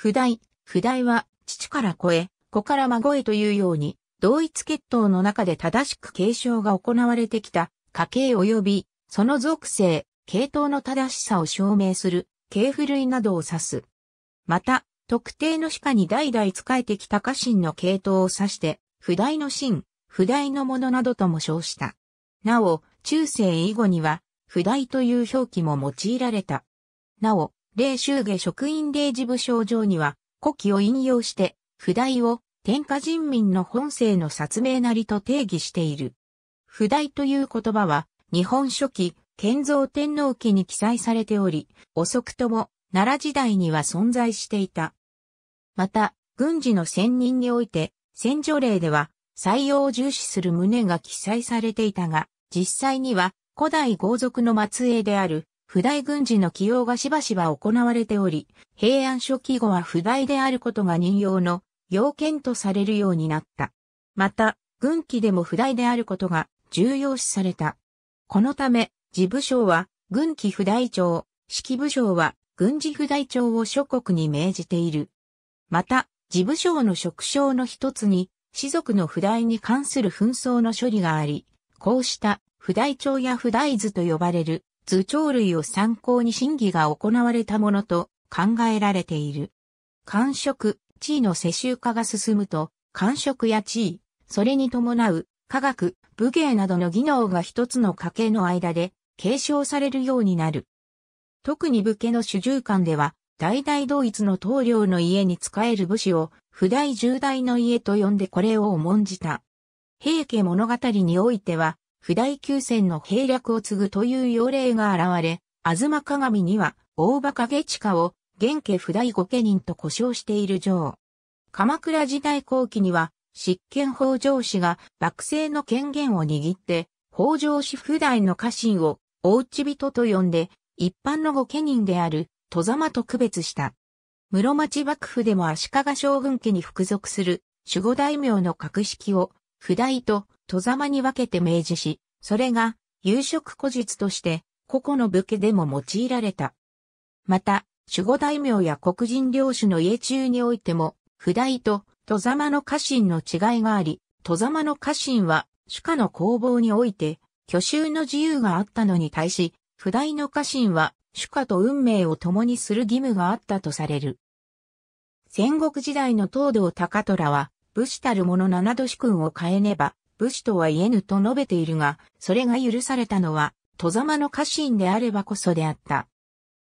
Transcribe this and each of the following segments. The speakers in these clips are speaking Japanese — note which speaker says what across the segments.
Speaker 1: 不代、不代は、父から子へ、子から孫へというように、同一血統の中で正しく継承が行われてきた家系及びその属性、系統の正しさを証明する系譜類などを指す。また、特定の歯科に代々仕えてきた家臣の系統を指して、不代の臣、不代のものなどとも称した。なお、中世以後には、不代という表記も用いられた。なお、霊州下職員霊事部症状には、古希を引用して、不代を天下人民の本性の説明なりと定義している。不代という言葉は、日本書紀、建造天皇記に記載されており、遅くとも奈良時代には存在していた。また、軍事の専任において、戦場令では採用を重視する旨が記載されていたが、実際には古代豪族の末裔である不代軍事の起用がしばしば行われており、平安初期後は不代であることが任用の要件とされるようになった。また、軍機でも不代であることが重要視された。このため、事部省は軍機不代長、指揮部省は軍事不代長を諸国に命じている。また、事部省の職省の一つに、士族の不代に関する紛争の処理があり、こうした不代長や不代図と呼ばれる図帳類を参考に審議が行われたものと考えられている。官職、地位の世襲化が進むと、官職や地位、それに伴う科学、武芸などの技能が一つの家系の間で継承されるようになる。特に武家の主従官では、代々同一の棟梁の家に仕える武士を、不代重大の家と呼んでこれを重んじた。平家物語においては、不代急戦の兵略を継ぐという要令が現れ、東鏡には、大馬影地下を、現家不代御家人と呼称している城。鎌倉時代後期には、執権北条氏が幕政の権限を握って、北条氏不代の家臣を、おうち人と呼んで、一般の御家人である、戸様と区別した。室町幕府でも足利将軍家に服属する、守護大名の格式を、不代と戸様に分けて明示し、それが、夕食古実として、個々の武家でも用いられた。また、守護大名や黒人領主の家中においても、不代と戸様の家臣の違いがあり、戸様の家臣は、主家の工房において、居衆の自由があったのに対し、不代の家臣は、主家と運命を共にする義務があったとされる。戦国時代の東道高虎は、武士たる者七度主君を変えねば、武士とは言えぬと述べているが、それが許されたのは、戸様の家臣であればこそであった。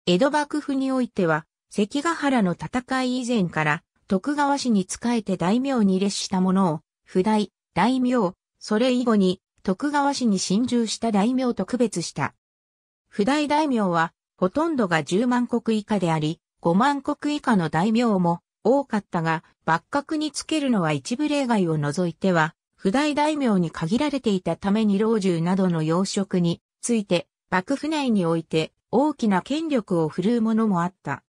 Speaker 1: 江戸幕府においては、関ヶ原の戦い以前から、徳川氏に仕えて大名に列したものを、不代、大名、それ以後に、徳川氏に侵入した大名と区別した。不代大名は、ほとんどが10万国以下であり、5万国以下の大名も多かったが、幕閣につけるのは一部例外を除いては、不代大名に限られていたために老中などの要職について、幕府内において大きな権力を振るうものもあった。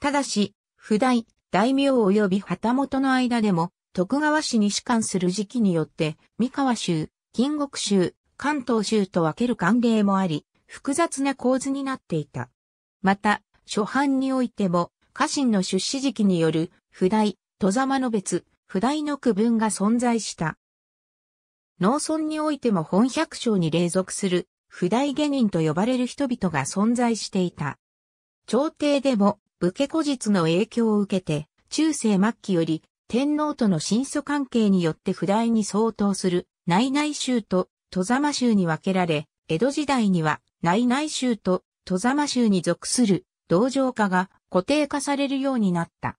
Speaker 1: ただし、不代、大名及び旗本の間でも、徳川氏に士官する時期によって、三河州、金国州、関東州と分ける慣例もあり、複雑な構図になっていた。また、初版においても、家臣の出資時期による、不代、戸様の別、不代の区分が存在した。農村においても本百姓に隷属する、不代下人と呼ばれる人々が存在していた。朝廷でも、武家古実の影響を受けて、中世末期より、天皇との親祖関係によって不代に相当する、内内州と、戸様州に分けられ、江戸時代には、内内州と、戸様州に属する、同情化が固定化されるようになった。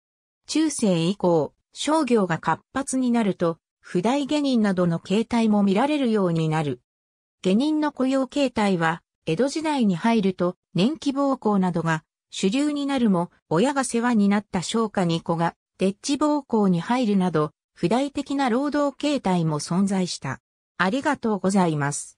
Speaker 1: 中世以降、商業が活発になると、不大下人などの形態も見られるようになる。下人の雇用形態は、江戸時代に入ると年季奉公などが主流になるも、親が世話になった商家に子が、デッチ奉公に入るなど、不大的な労働形態も存在した。ありがとうございます。